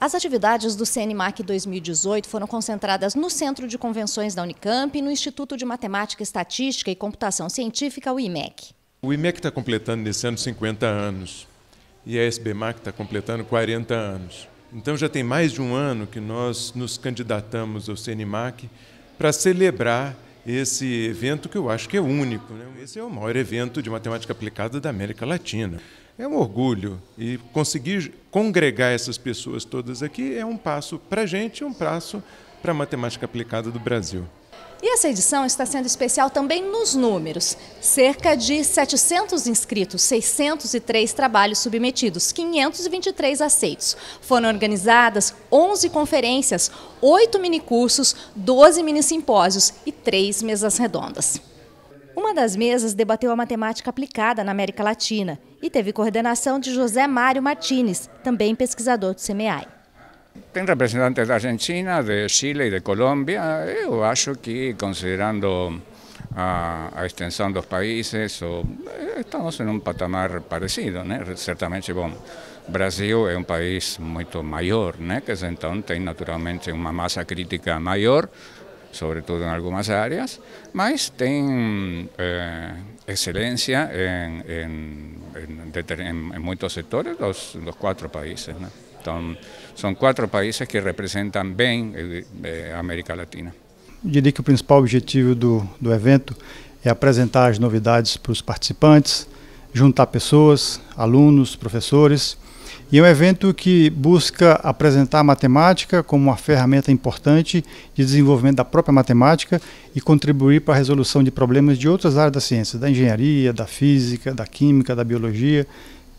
As atividades do CNMAC 2018 foram concentradas no Centro de Convenções da Unicamp e no Instituto de Matemática, Estatística e Computação Científica, o IMEC. O IMEC está completando nesse ano 50 anos e a SBMAC está completando 40 anos. Então já tem mais de um ano que nós nos candidatamos ao CNMAC para celebrar esse evento que eu acho que é único. Né? Esse é o maior evento de matemática aplicada da América Latina. É um orgulho. E conseguir congregar essas pessoas todas aqui é um passo para a gente e um passo para a matemática aplicada do Brasil. E essa edição está sendo especial também nos números. Cerca de 700 inscritos, 603 trabalhos submetidos, 523 aceitos. Foram organizadas 11 conferências, 8 minicursos, 12 minisimpósios e 3 mesas redondas. Uma das mesas debateu a matemática aplicada na América Latina e teve coordenação de José Mário Martínez, também pesquisador do CMEAI. Tem representantes da Argentina, de Chile e de Colômbia. Eu acho que, considerando a, a extensão dos países, estamos em um patamar parecido, né? Certamente, bom, Brasil é um país muito maior, né? Que então tem naturalmente uma massa crítica maior, sobretudo em algumas áreas, mas tem eh, excelência em, em, em, em, muitos setores dos, dos quatro países. Né? Então, são quatro países que representam bem a eh, eh, América Latina. Eu diria que o principal objetivo do, do evento é apresentar as novidades para os participantes, juntar pessoas, alunos, professores e é um evento que busca apresentar a matemática como uma ferramenta importante de desenvolvimento da própria matemática e contribuir para a resolução de problemas de outras áreas da ciência, da engenharia, da física, da química, da biologia.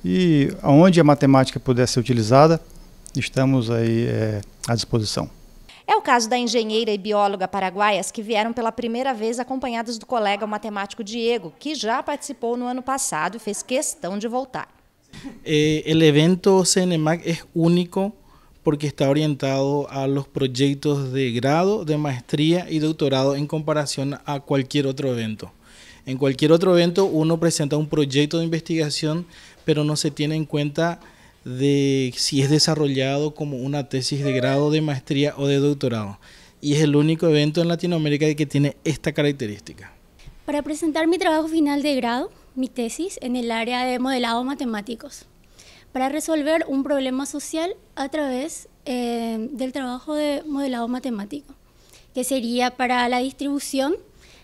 E onde a matemática puder ser utilizada, estamos aí é, à disposição. É o caso da engenheira e bióloga paraguaias que vieram pela primeira vez acompanhadas do colega matemático Diego, que já participou no ano passado e fez questão de voltar. Eh, el evento CNMAC es único porque está orientado a los proyectos de grado, de maestría y doctorado en comparación a cualquier otro evento. En cualquier otro evento uno presenta un proyecto de investigación, pero no se tiene en cuenta de si es desarrollado como una tesis de grado, de maestría o de doctorado. Y es el único evento en Latinoamérica que tiene esta característica para presentar mi trabajo final de grado, mi tesis, en el área de modelado matemáticos, para resolver un problema social a través eh, del trabajo de modelado matemático, que sería para la distribución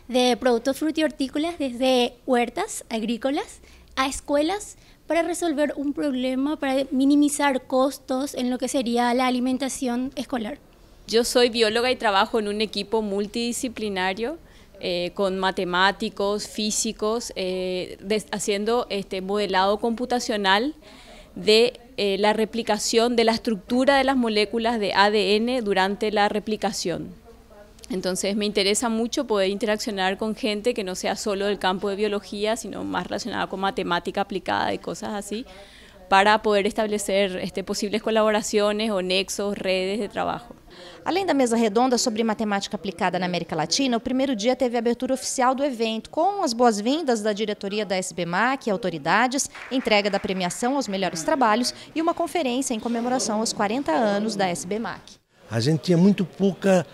de productos frutihortícolas desde huertas agrícolas a escuelas para resolver un problema, para minimizar costos en lo que sería la alimentación escolar. Yo soy bióloga y trabajo en un equipo multidisciplinario eh, con matemáticos, físicos, eh, haciendo este modelado computacional de eh, la replicación de la estructura de las moléculas de ADN durante la replicación. Entonces me interesa mucho poder interaccionar con gente que no sea solo del campo de biología, sino más relacionada con matemática aplicada y cosas así, para poder establecer este, colaborações colaboraciones nexos, redes de trabalho. Além da mesa redonda sobre matemática aplicada na América Latina, o primeiro dia teve a abertura oficial do evento, com as boas-vindas da diretoria da SBMAC e é autoridades, entrega da premiação aos melhores trabalhos e uma conferência em comemoração aos 40 anos da SBMAC. A gente tinha muito pouca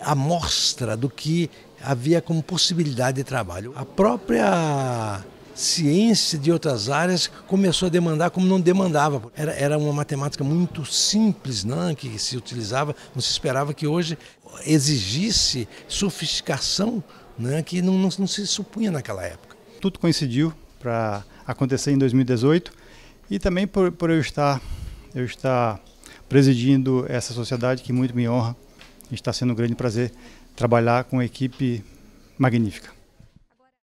amostra do que havia como possibilidade de trabalho. A própria ciência de outras áreas começou a demandar como não demandava. Era, era uma matemática muito simples né, que se utilizava, não se esperava que hoje exigisse sofisticação né, que não, não, não se supunha naquela época. Tudo coincidiu para acontecer em 2018 e também por, por eu, estar, eu estar presidindo essa sociedade que muito me honra. Está sendo um grande prazer trabalhar com uma equipe magnífica.